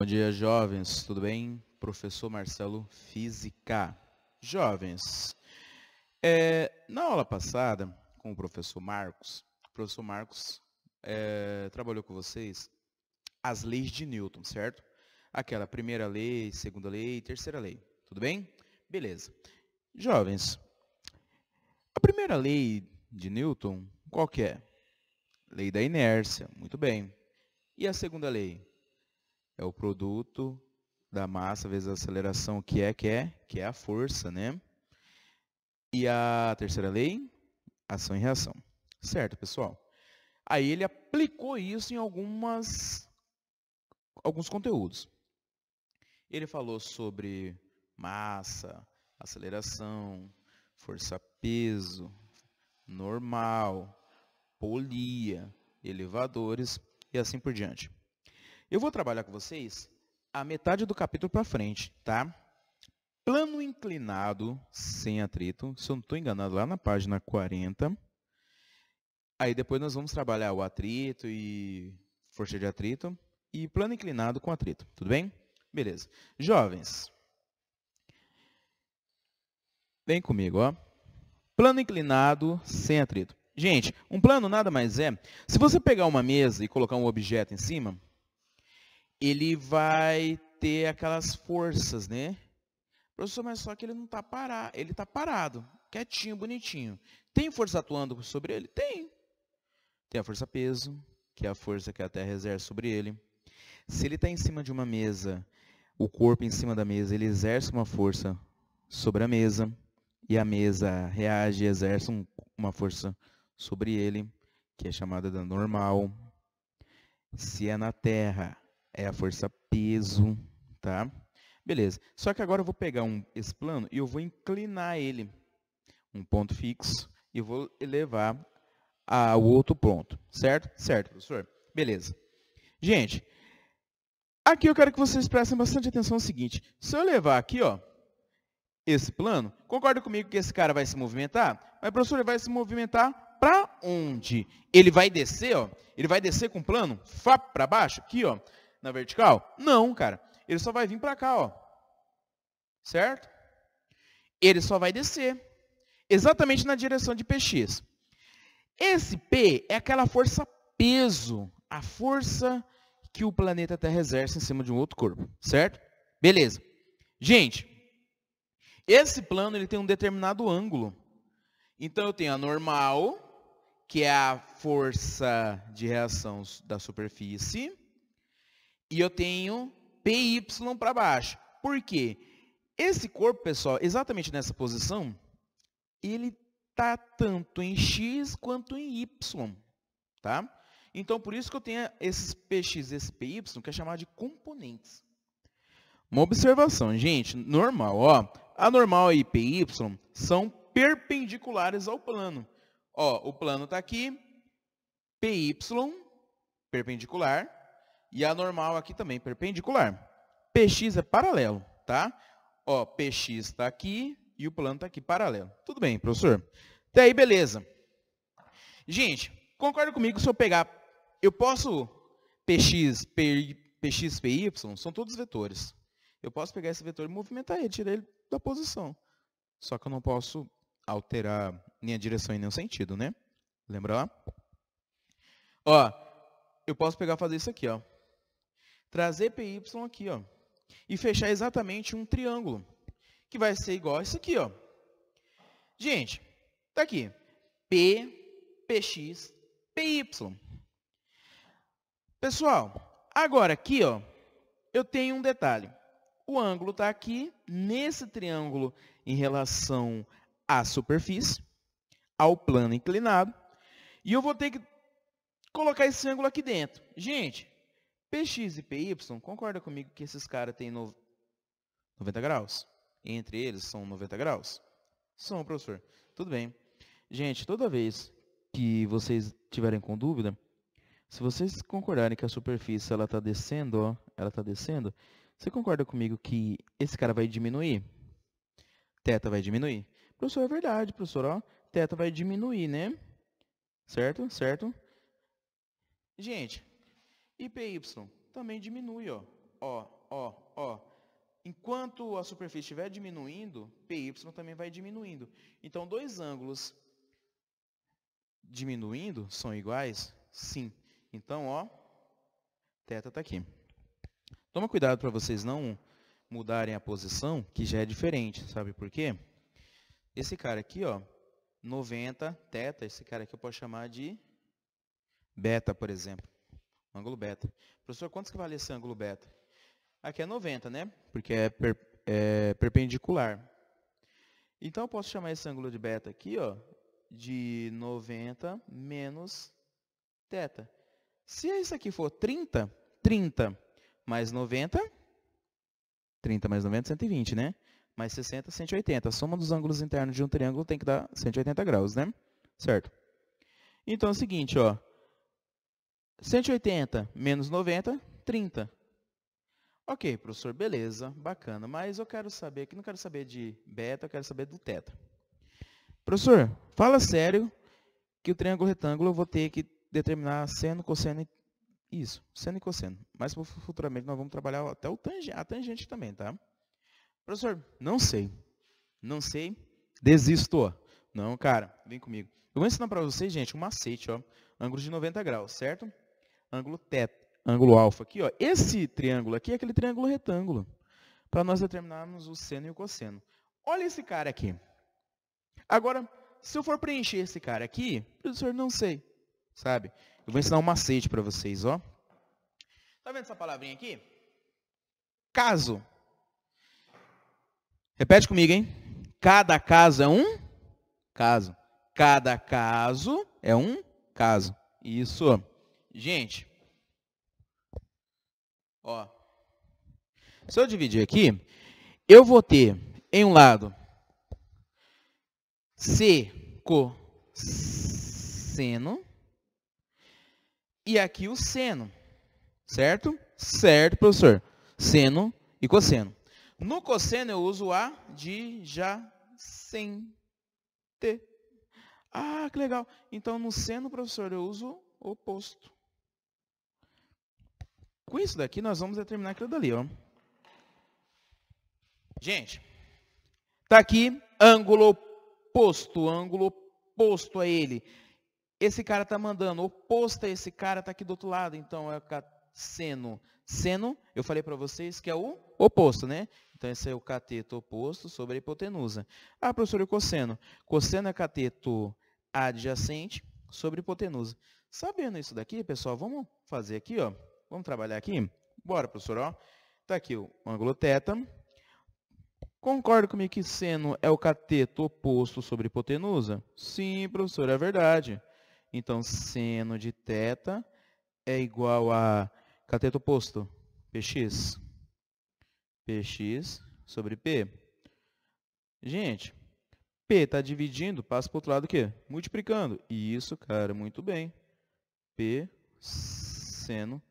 Bom dia, jovens. Tudo bem? Professor Marcelo, Física. Jovens, é, na aula passada, com o professor Marcos, o professor Marcos é, trabalhou com vocês as leis de Newton, certo? Aquela primeira lei, segunda lei, terceira lei. Tudo bem? Beleza. Jovens, a primeira lei de Newton, qual que é? Lei da inércia. Muito bem. E a segunda lei? é o produto da massa vezes a aceleração, que é que é que é a força, né? E a terceira lei, ação e reação. Certo, pessoal? Aí ele aplicou isso em algumas alguns conteúdos. Ele falou sobre massa, aceleração, força-peso, normal, polia, elevadores e assim por diante. Eu vou trabalhar com vocês a metade do capítulo para frente, tá? Plano inclinado sem atrito, se eu não estou enganado, lá na página 40. Aí depois nós vamos trabalhar o atrito e força de atrito e plano inclinado com atrito, tudo bem? Beleza. Jovens, vem comigo, ó. Plano inclinado sem atrito. Gente, um plano nada mais é, se você pegar uma mesa e colocar um objeto em cima, ele vai ter aquelas forças, né? Professor, mas só que ele não está parado, ele está parado, quietinho, bonitinho. Tem força atuando sobre ele? Tem. Tem a força peso, que é a força que a Terra exerce sobre ele. Se ele está em cima de uma mesa, o corpo em cima da mesa, ele exerce uma força sobre a mesa, e a mesa reage e exerce um, uma força sobre ele, que é chamada da normal. Se é na Terra, é a força peso, tá? Beleza. Só que agora eu vou pegar um, esse plano e eu vou inclinar ele, um ponto fixo, e vou elevar ao outro ponto, certo? Certo, professor? Beleza. Gente, aqui eu quero que vocês prestem bastante atenção no seguinte. Se eu levar aqui, ó, esse plano, concorda comigo que esse cara vai se movimentar? Mas, professor, ele vai se movimentar para onde? Ele vai descer, ó, ele vai descer com o plano, fá para baixo, aqui, ó, na vertical? Não, cara. Ele só vai vir para cá, ó. Certo? Ele só vai descer exatamente na direção de px. Esse P é aquela força peso, a força que o planeta Terra exerce em cima de um outro corpo, certo? Beleza. Gente, esse plano ele tem um determinado ângulo. Então eu tenho a normal, que é a força de reação da superfície, e eu tenho PY para baixo. Por quê? Esse corpo, pessoal, exatamente nessa posição, ele está tanto em X quanto em Y. Tá? Então, por isso que eu tenho esses PX e esse PY, que é chamado de componentes. Uma observação, gente, normal, ó, a normal e PY são perpendiculares ao plano. Ó, o plano está aqui, PY perpendicular e a normal aqui também, perpendicular. PX é paralelo, tá? Ó, PX está aqui e o plano está aqui paralelo. Tudo bem, professor? Até aí, beleza. Gente, concorda comigo se eu pegar... Eu posso... PX, PY, PX, PY são todos vetores. Eu posso pegar esse vetor e movimentar ele, tirar ele da posição. Só que eu não posso alterar minha direção em nenhum sentido, né? Lembra lá? Ó, eu posso pegar e fazer isso aqui, ó trazer PY aqui, ó, e fechar exatamente um triângulo, que vai ser igual a isso aqui, ó. Gente, tá aqui, P, PX, PY. Pessoal, agora aqui, ó, eu tenho um detalhe. O ângulo está aqui, nesse triângulo, em relação à superfície, ao plano inclinado, e eu vou ter que colocar esse ângulo aqui dentro. Gente, PX e PY, concorda comigo que esses caras têm no... 90 graus? Entre eles são 90 graus? São, professor. Tudo bem. Gente, toda vez que vocês tiverem com dúvida, se vocês concordarem que a superfície ela está descendo, ó, ela está descendo, você concorda comigo que esse cara vai diminuir? Teta vai diminuir? Professor, é verdade, professor, ó, teta vai diminuir, né? Certo? Certo? Gente, e PY também diminui, ó. Ó, ó, ó. Enquanto a superfície estiver diminuindo, PY também vai diminuindo. Então, dois ângulos diminuindo são iguais? Sim. Então, ó, θ está aqui. Toma cuidado para vocês não mudarem a posição, que já é diferente. Sabe por quê? Esse cara aqui, ó, 90 θ, esse cara aqui eu posso chamar de beta, por exemplo. Ângulo beta. Professor, quantos que vale esse ângulo beta? Aqui é 90, né? Porque é, per, é perpendicular. Então, eu posso chamar esse ângulo de beta aqui, ó, de 90 menos θ. Se isso aqui for 30, 30 mais 90, 30 mais 90, 120, né? Mais 60, 180. A soma dos ângulos internos de um triângulo tem que dar 180 graus, né? Certo? Então, é o seguinte, ó. 180 menos 90, 30. Ok, professor, beleza, bacana. Mas eu quero saber aqui, não quero saber de beta, eu quero saber do teta. Professor, fala sério que o triângulo retângulo eu vou ter que determinar seno, cosseno e... Isso, seno e cosseno. Mas futuramente nós vamos trabalhar até o tangente, a tangente também, tá? Professor, não sei. Não sei, desisto. Não, cara, vem comigo. Eu vou ensinar para vocês, gente, um macete, ó. Ângulo de 90 graus, certo? ângulo θ, ângulo alfa aqui, ó, esse triângulo aqui é aquele triângulo retângulo, para nós determinarmos o seno e o cosseno. Olha esse cara aqui. Agora, se eu for preencher esse cara aqui, professor, não sei, sabe? Eu vou ensinar um macete para vocês, ó. Tá vendo essa palavrinha aqui? Caso. Repete comigo, hein? Cada caso é um caso. Cada caso é um caso. Isso. Gente, ó, se eu dividir aqui, eu vou ter em um lado C cosseno e aqui o seno, certo? Certo, professor. Seno e cosseno. No cosseno eu uso a adjacente. Ah, que legal. Então no seno, professor, eu uso oposto. Com isso daqui, nós vamos determinar aquilo dali, ó. Gente, tá aqui ângulo oposto, ângulo oposto a ele. Esse cara tá mandando oposto a esse cara, tá aqui do outro lado, então é casseno. Seno, eu falei para vocês que é o oposto, né? Então, esse é o cateto oposto sobre a hipotenusa. Ah, professor, e o cosseno? Cosseno é cateto adjacente sobre hipotenusa. Sabendo isso daqui, pessoal, vamos fazer aqui, ó. Vamos trabalhar aqui? Bora, professor. Ó. Tá aqui o ângulo θ. Concorda comigo que seno é o cateto oposto sobre hipotenusa? Sim, professor, é verdade. Então, seno de θ é igual a cateto oposto, px. px sobre p. Gente, p está dividindo, passa para o outro lado o quê? Multiplicando. Isso, cara, muito bem. p seno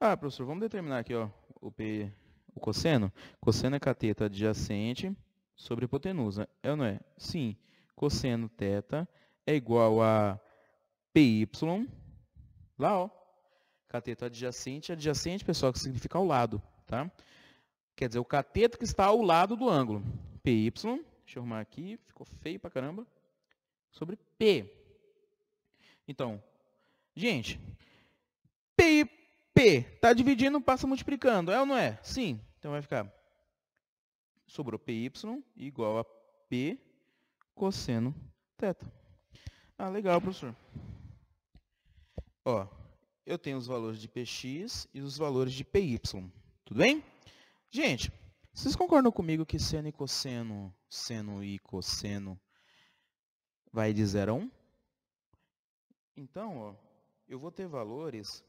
ah, professor, vamos determinar aqui ó, o, P, o cosseno. Cosseno é cateta adjacente sobre hipotenusa. É ou não é? Sim. Cosseno teta é igual a PY, lá, ó. Cateto adjacente. Adjacente, pessoal, que significa ao lado, tá? Quer dizer, o cateto que está ao lado do ângulo. PY, deixa eu arrumar aqui, ficou feio pra caramba, sobre P. Então, gente, P e P. Está dividindo, passa multiplicando. É ou não é? Sim. Então vai ficar. Sobrou PY igual a P cosseno θ. Ah, legal, professor. Ó, eu tenho os valores de Px e os valores de Py. Tudo bem? Gente, vocês concordam comigo que seno e cosseno, seno e cosseno vai de 0 a 1? Um? Então, ó, eu vou ter valores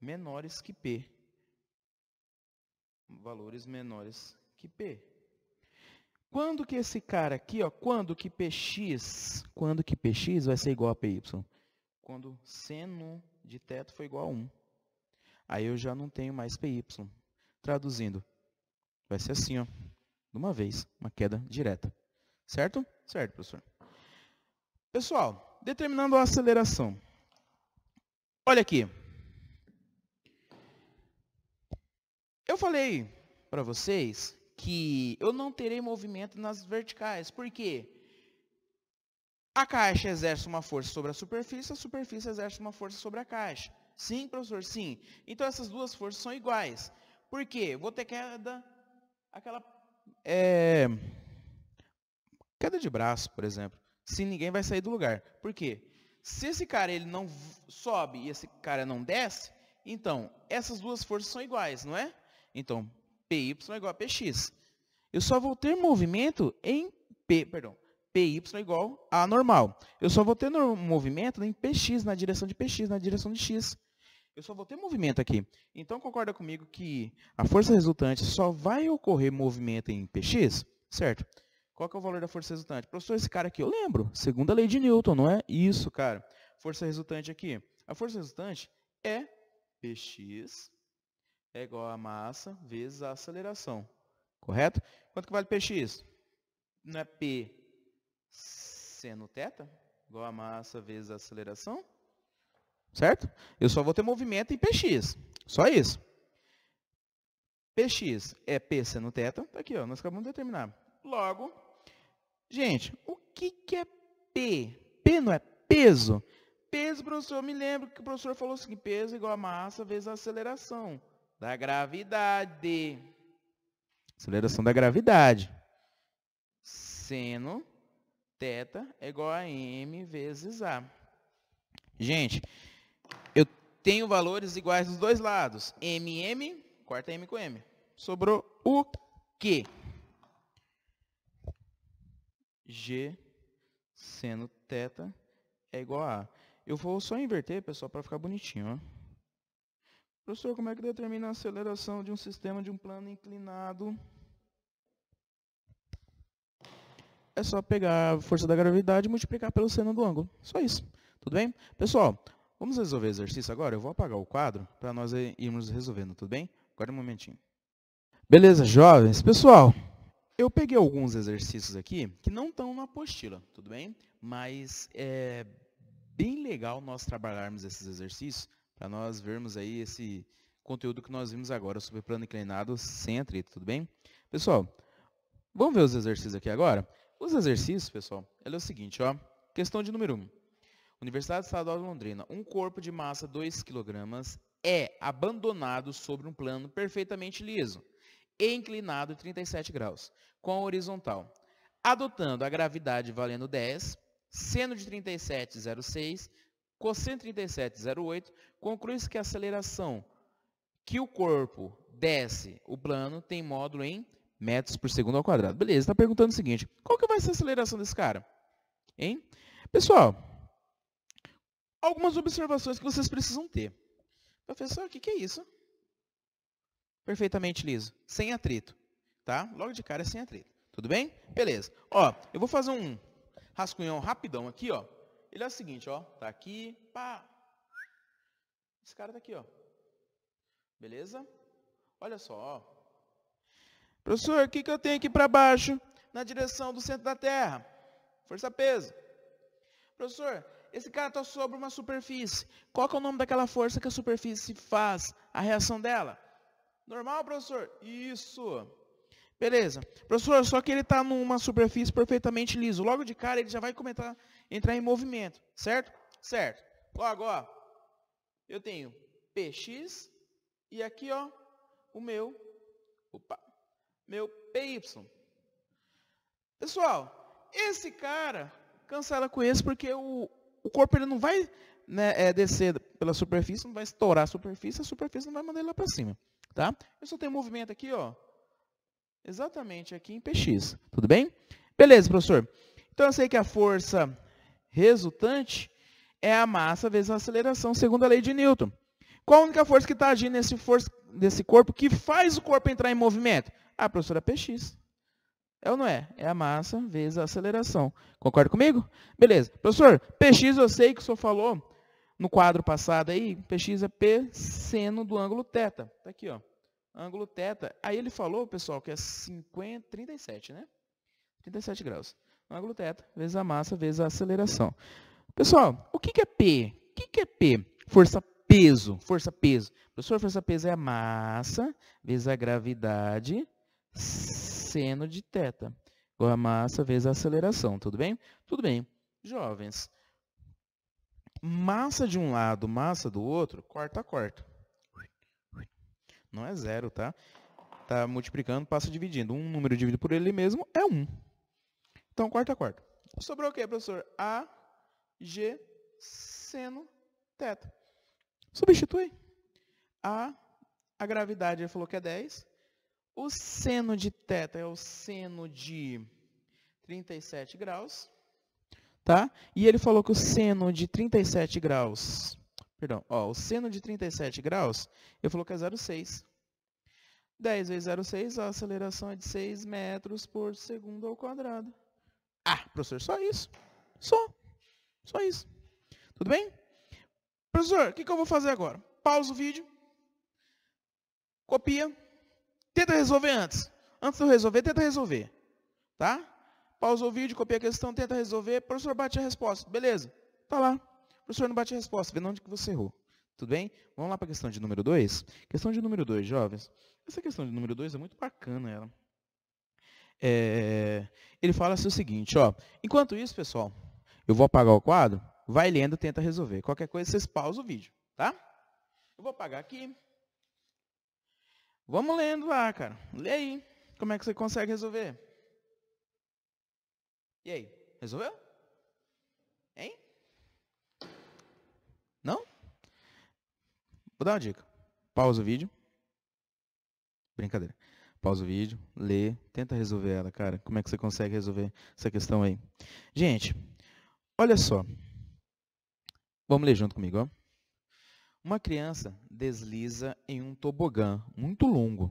menores que P. Valores menores que P. Quando que esse cara aqui, ó, quando que Px, quando que Px vai ser igual a Py? Quando seno de teto for igual a 1. Aí eu já não tenho mais Py. Traduzindo, vai ser assim, ó, de uma vez, uma queda direta. Certo? Certo, professor. Pessoal, determinando a aceleração. Olha aqui, Eu falei para vocês que eu não terei movimento nas verticais. Por quê? A caixa exerce uma força sobre a superfície, a superfície exerce uma força sobre a caixa. Sim, professor, sim. Então essas duas forças são iguais. Por quê? Vou ter queda, aquela é, queda de braço, por exemplo. Se ninguém vai sair do lugar. Por quê? Se esse cara ele não sobe e esse cara não desce, então essas duas forças são iguais, não é? Então, PY é igual a PX. Eu só vou ter movimento em P, perdão, PY é igual a normal. Eu só vou ter movimento em PX, na direção de PX, na direção de X. Eu só vou ter movimento aqui. Então, concorda comigo que a força resultante só vai ocorrer movimento em PX? Certo. Qual é o valor da força resultante? Professor, esse cara aqui, eu lembro. Segundo a lei de Newton, não é? Isso, cara. Força resultante aqui. A força resultante é PX é igual a massa vezes a aceleração. Correto? Quanto que vale Px? Não é P seno θ? Igual a massa vezes a aceleração? Certo? Eu só vou ter movimento em Px. Só isso. Px é P seno θ. Tá aqui, ó, nós acabamos de determinar. Logo, gente, o que, que é P? P não é peso? Peso, professor, eu me lembro que o professor falou assim, peso igual a massa vezes a aceleração da gravidade. Aceleração da gravidade. Seno θ é igual a m vezes a. Gente, eu tenho valores iguais dos dois lados. m, m, corta m com m. Sobrou o quê? G seno θ é igual a. Eu vou só inverter, pessoal, para ficar bonitinho. Ó. Professor, como é que determina a aceleração de um sistema de um plano inclinado? É só pegar a força da gravidade e multiplicar pelo seno do ângulo. Só isso. Tudo bem? Pessoal, vamos resolver o exercício agora? Eu vou apagar o quadro para nós irmos resolvendo, tudo bem? Agora um momentinho. Beleza, jovens? Pessoal, eu peguei alguns exercícios aqui que não estão na apostila, tudo bem? Mas é bem legal nós trabalharmos esses exercícios para nós vermos aí esse conteúdo que nós vimos agora sobre plano inclinado sem atrito, tudo bem? Pessoal, vamos ver os exercícios aqui agora? Os exercícios, pessoal, é o seguinte, ó, questão de número 1. Um. Universidade Estadual de Londrina, um corpo de massa 2 kg é abandonado sobre um plano perfeitamente liso e inclinado 37 graus, com a horizontal, adotando a gravidade valendo 10, seno de 37,06 com 137,08, conclui-se que a aceleração que o corpo desce o plano tem módulo em metros por segundo ao quadrado. Beleza, está perguntando o seguinte, qual que vai ser a aceleração desse cara? Hein? Pessoal, algumas observações que vocês precisam ter. Professor, o que, que é isso? Perfeitamente liso, sem atrito. Tá? Logo de cara é sem atrito. Tudo bem? Beleza. Ó, eu vou fazer um rascunhão rapidão aqui, ó. Ele é o seguinte, ó. Tá aqui, pá. Esse cara tá aqui, ó. Beleza? Olha só, ó. Professor, o que, que eu tenho aqui para baixo? Na direção do centro da Terra. Força peso. Professor, esse cara está sobre uma superfície. Qual é o nome daquela força que a superfície faz? A reação dela? Normal, professor? Isso. Beleza. Professor, só que ele está numa superfície perfeitamente liso. Logo de cara ele já vai começar entrar em movimento, certo? Certo. Logo, ó, eu tenho px e aqui, ó, o meu, opa, meu py. Pessoal, esse cara cancela com esse porque o, o corpo ele não vai né, é, descer pela superfície, não vai estourar a superfície, a superfície não vai mandar ele lá para cima, tá? Eu só tenho movimento aqui, ó, Exatamente, aqui em PX. Tudo bem? Beleza, professor. Então, eu sei que a força resultante é a massa vezes a aceleração, segundo a lei de Newton. Qual a única força que está agindo nesse, força, nesse corpo que faz o corpo entrar em movimento? Ah, professora, PX. É ou não é? É a massa vezes a aceleração. Concorda comigo? Beleza. Professor, PX eu sei que o senhor falou no quadro passado aí, PX é P seno do ângulo θ. Está aqui, ó ângulo θ. Aí ele falou, pessoal, que é 50, 37, né? 37 graus. Ângulo θ vezes a massa vezes a aceleração. Pessoal, o que é P? O que é P? Força peso. Força peso. Professor, força peso é a massa vezes a gravidade seno de θ. Igual a massa vezes a aceleração, tudo bem? Tudo bem. Jovens, massa de um lado, massa do outro, corta, corta. Não é zero, tá? Tá multiplicando, passa dividindo. Um número dividido por ele mesmo é 1. Então, quarta quarta. Sobrou o quê, professor? A, G, seno, teta. Substitui. A, a gravidade, ele falou que é 10. O seno de teta é o seno de 37 graus. Tá? E ele falou que o seno de 37 graus Perdão, ó, o seno de 37 graus, eu falou que é 0,6. 10 vezes 0,6, a aceleração é de 6 metros por segundo ao quadrado. Ah, professor, só isso? Só. Só isso. Tudo bem? Professor, o que, que eu vou fazer agora? Pausa o vídeo. Copia. Tenta resolver antes. Antes de eu resolver, tenta resolver. Tá? Pausa o vídeo, copia a questão, tenta resolver. Professor, bate a resposta. Beleza. Tá lá. Professor, não bate a resposta, vendo onde que você errou. Tudo bem? Vamos lá para a questão de número 2? Questão de número 2, jovens. Essa questão de número 2 é muito bacana ela. É, ele fala assim o seguinte, ó. Enquanto isso, pessoal, eu vou apagar o quadro, vai lendo, tenta resolver. Qualquer coisa, vocês pausam o vídeo, tá? Eu vou apagar aqui. Vamos lendo lá, ah, cara. Lê aí. Como é que você consegue resolver? E aí? Resolveu? Hein? Vou dar uma dica. Pausa o vídeo. Brincadeira. Pausa o vídeo, lê, tenta resolver ela, cara. Como é que você consegue resolver essa questão aí? Gente, olha só. Vamos ler junto comigo, ó. Uma criança desliza em um tobogã muito longo,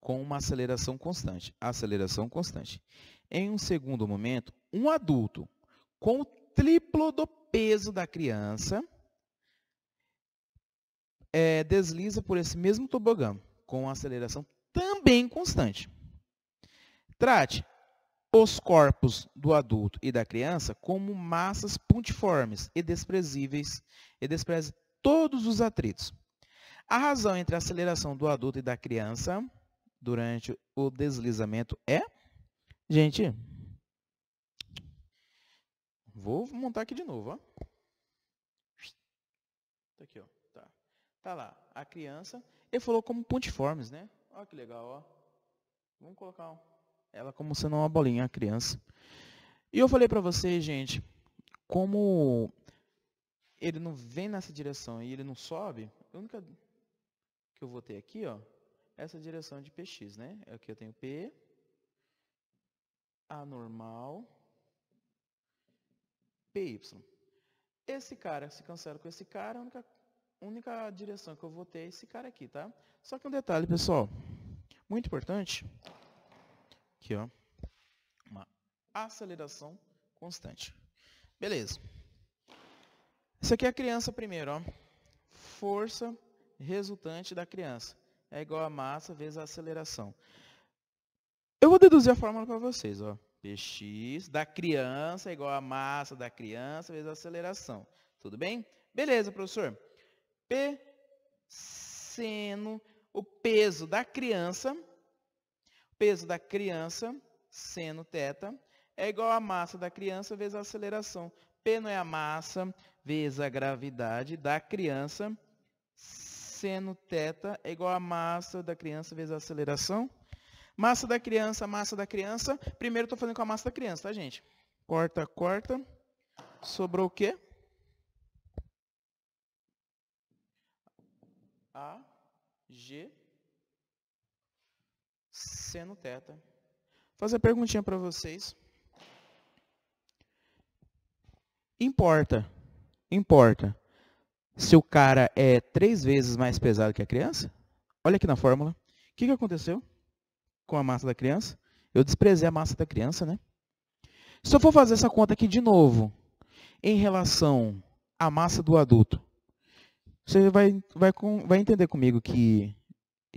com uma aceleração constante. Aceleração constante. Em um segundo momento, um adulto com o triplo do peso da criança é, desliza por esse mesmo tobogã, com aceleração também constante. Trate os corpos do adulto e da criança como massas pontiformes e desprezíveis e despreze todos os atritos. A razão entre a aceleração do adulto e da criança durante o deslizamento é? Gente, vou montar aqui de novo. Ó. Tá aqui, ó. Tá lá, a criança. Ele falou como pontiformes, né? Olha que legal, ó. Vamos colocar ela como sendo uma bolinha, a criança. E eu falei para vocês, gente, como ele não vem nessa direção e ele não sobe, a única que eu vou ter aqui, ó, é essa direção de px, né? Aqui é eu tenho p, a normal, py. Esse cara se cancela com esse cara, a única única direção que eu vou ter é esse cara aqui, tá? Só que um detalhe, pessoal, muito importante, aqui, ó, uma aceleração constante. Beleza. Isso aqui é a criança primeiro, ó. Força resultante da criança é igual a massa vezes a aceleração. Eu vou deduzir a fórmula para vocês, ó. Px da criança é igual a massa da criança vezes a aceleração. Tudo bem? Beleza, professor p seno, o peso da criança, o peso da criança, seno teta, é igual a massa da criança vezes a aceleração. P não é a massa vezes a gravidade da criança, seno teta é igual a massa da criança vezes a aceleração. Massa da criança, massa da criança. Primeiro estou fazendo com a massa da criança, tá, gente? Corta, corta. Sobrou o quê? A, G, seno teta Vou fazer a perguntinha para vocês. Importa, importa, se o cara é três vezes mais pesado que a criança? Olha aqui na fórmula. O que, que aconteceu com a massa da criança? Eu desprezei a massa da criança, né? Se eu for fazer essa conta aqui de novo, em relação à massa do adulto, você vai, vai, com, vai entender comigo que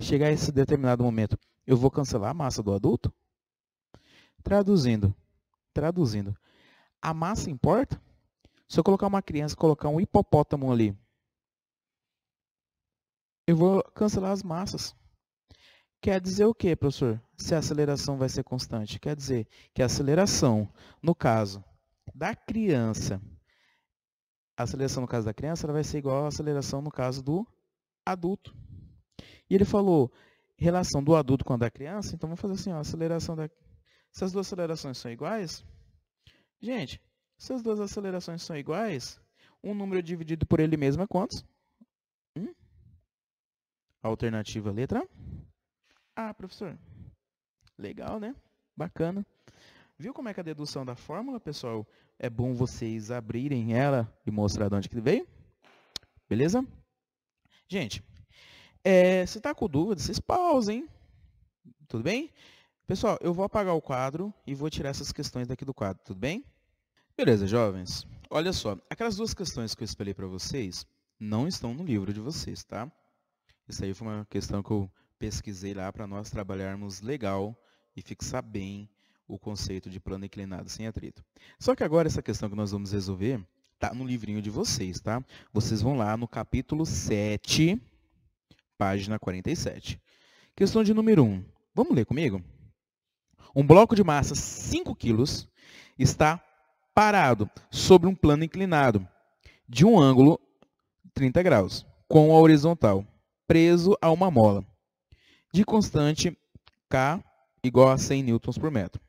chegar a esse determinado momento, eu vou cancelar a massa do adulto? Traduzindo, traduzindo, a massa importa? Se eu colocar uma criança, colocar um hipopótamo ali, eu vou cancelar as massas. Quer dizer o que, professor? Se a aceleração vai ser constante? Quer dizer que a aceleração, no caso da criança, a aceleração no caso da criança ela vai ser igual à aceleração no caso do adulto. E ele falou relação do adulto com a da criança, então vamos fazer assim, ó, aceleração da... Se as duas acelerações são iguais, gente, se as duas acelerações são iguais, um número é dividido por ele mesmo é quantos? Hum? Alternativa letra A, professor. Legal, né? Bacana. Viu como é que é a dedução da fórmula, pessoal? É bom vocês abrirem ela e mostrar de onde que veio. Beleza? Gente, é, se tá com dúvida, vocês pausem. Tudo bem? Pessoal, eu vou apagar o quadro e vou tirar essas questões daqui do quadro, tudo bem? Beleza, jovens. Olha só, aquelas duas questões que eu espelhei para vocês não estão no livro de vocês, tá? Isso aí foi uma questão que eu pesquisei lá para nós trabalharmos legal e fixar bem o conceito de plano inclinado sem atrito. Só que agora essa questão que nós vamos resolver está no livrinho de vocês, tá? Vocês vão lá no capítulo 7, página 47. Questão de número 1. Vamos ler comigo? Um bloco de massa 5 quilos está parado sobre um plano inclinado de um ângulo 30 graus, com a horizontal, preso a uma mola, de constante K igual a 100 newtons por metro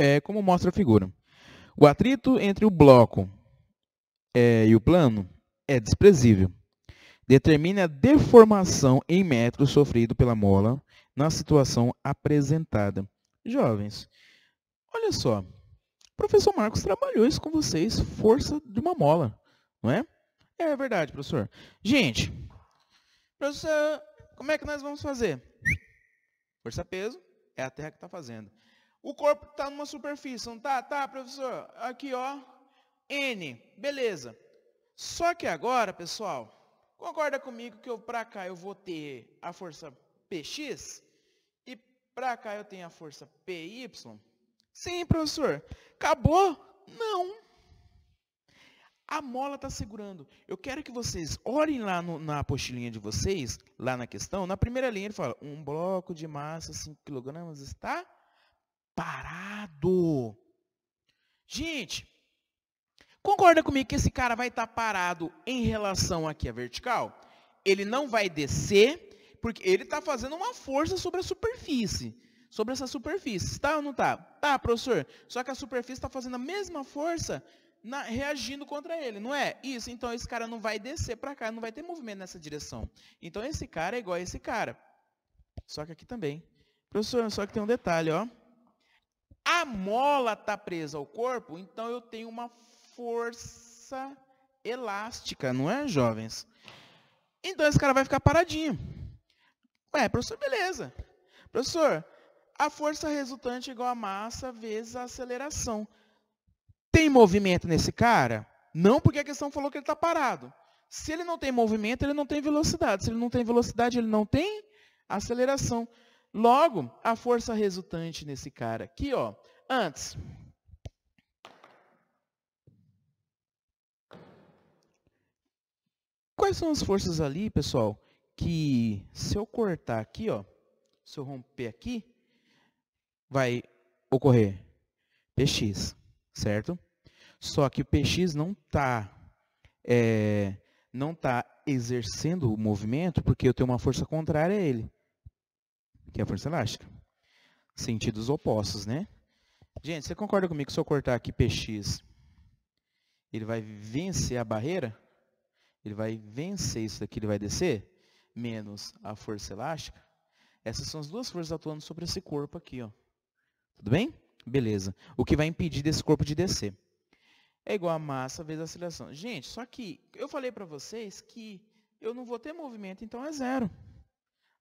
é, como mostra a figura. O atrito entre o bloco é, e o plano é desprezível. Determine a deformação em metros sofrido pela mola na situação apresentada. Jovens, olha só. O professor Marcos trabalhou isso com vocês, força de uma mola, não é? É verdade, professor. Gente, professor, como é que nós vamos fazer? Força peso é a terra que está fazendo. O corpo está numa superfície, não está? Tá, professor. Aqui, ó. N. Beleza. Só que agora, pessoal, concorda comigo que para cá eu vou ter a força PX e para cá eu tenho a força PY? Sim, professor. Acabou? Não. A mola está segurando. Eu quero que vocês olhem lá no, na apostilinha de vocês, lá na questão, na primeira linha ele fala, um bloco de massa 5 kg está parado. Gente, concorda comigo que esse cara vai estar tá parado em relação aqui à vertical? Ele não vai descer, porque ele está fazendo uma força sobre a superfície. Sobre essa superfície, está ou não está? Tá, professor. Só que a superfície está fazendo a mesma força na, reagindo contra ele, não é? Isso, então esse cara não vai descer para cá, não vai ter movimento nessa direção. Então esse cara é igual a esse cara. Só que aqui também. Professor, só que tem um detalhe, ó a mola está presa ao corpo, então eu tenho uma força elástica, não é, jovens? Então esse cara vai ficar paradinho. Ué, professor, beleza. Professor, a força resultante é igual a massa vezes a aceleração. Tem movimento nesse cara? Não, porque a questão falou que ele está parado. Se ele não tem movimento, ele não tem velocidade. Se ele não tem velocidade, ele não tem aceleração. Logo, a força resultante nesse cara aqui, ó, antes. Quais são as forças ali, pessoal, que se eu cortar aqui, ó, se eu romper aqui, vai ocorrer px, certo? Só que o px não está é, eh, não tá exercendo o movimento porque eu tenho uma força contrária a ele que é a força elástica. Sentidos opostos, né? Gente, você concorda comigo que se eu cortar aqui Px, ele vai vencer a barreira? Ele vai vencer isso daqui, ele vai descer? Menos a força elástica? Essas são as duas forças atuando sobre esse corpo aqui, ó. Tudo bem? Beleza. O que vai impedir desse corpo de descer? É igual a massa vezes a aceleração. Gente, só que eu falei para vocês que eu não vou ter movimento, então é zero.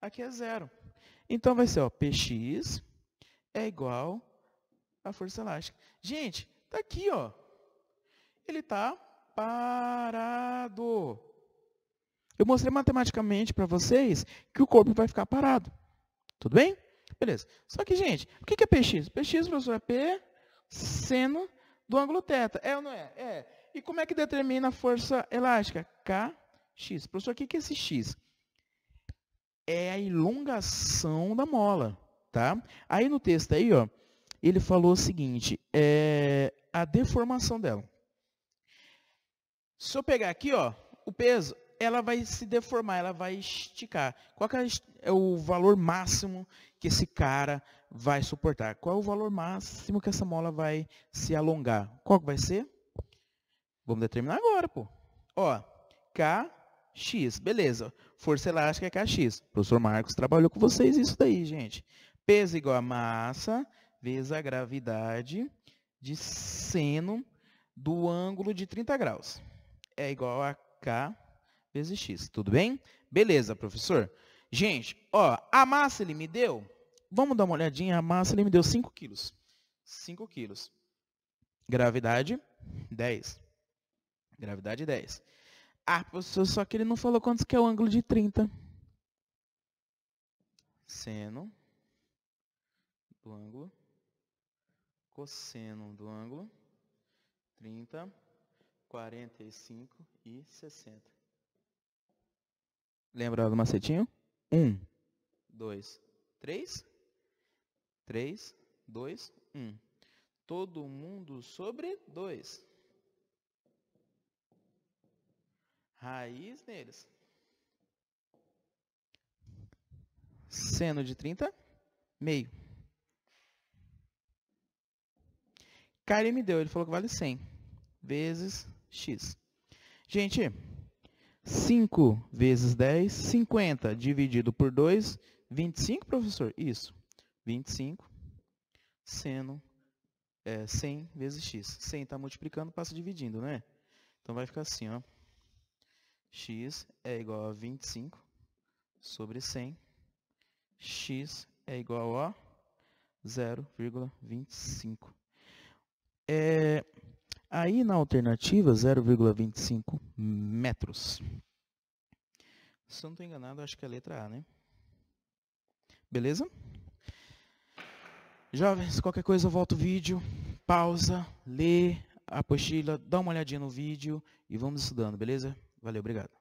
Aqui é zero. Então, vai ser ó, Px é igual a força elástica. Gente, está aqui. ó. Ele está parado. Eu mostrei matematicamente para vocês que o corpo vai ficar parado. Tudo bem? Beleza. Só que, gente, o que é px? px, professor, é p seno do ângulo θ. É ou não é? É. E como é que determina a força elástica? kx. Professor, o que é esse x? é a elongação da mola, tá? Aí no texto aí, ó, ele falou o seguinte, é a deformação dela. Se eu pegar aqui, ó, o peso, ela vai se deformar, ela vai esticar. Qual é, é o valor máximo que esse cara vai suportar? Qual é o valor máximo que essa mola vai se alongar? Qual que vai ser? Vamos determinar agora, pô. Ó, K X. Beleza. Força elástica é KX. O professor Marcos trabalhou com vocês isso daí, gente. Peso igual a massa vezes a gravidade de seno do ângulo de 30 graus. É igual a K vezes X. Tudo bem? Beleza, professor. Gente, ó, a massa ele me deu... Vamos dar uma olhadinha. A massa ele me deu 5 quilos. 5 quilos. Gravidade, 10. Gravidade, 10. Ah, professor, só que ele não falou quantos que é o ângulo de 30. Seno do ângulo. Cosseno do ângulo. 30, 45 e 60. Lembra do macetinho? 1, 2, 3. 3, 2, 1. Todo mundo sobre 2. Raiz deles. Seno de 30, meio. Cara, me deu, ele falou que vale 100 vezes x. Gente, 5 vezes 10, 50 dividido por 2, 25, professor? Isso, 25 seno é, 100 vezes x. 100 está multiplicando, passa dividindo, né? Então vai ficar assim, ó x é igual a 25 sobre 100, x é igual a 0,25. É, aí na alternativa, 0,25 metros. Se eu não estou enganado, acho que é a letra A, né? Beleza? Jovens, qualquer coisa eu volto o vídeo, pausa, lê a apostila, dá uma olhadinha no vídeo e vamos estudando, beleza? Valeu, obrigado.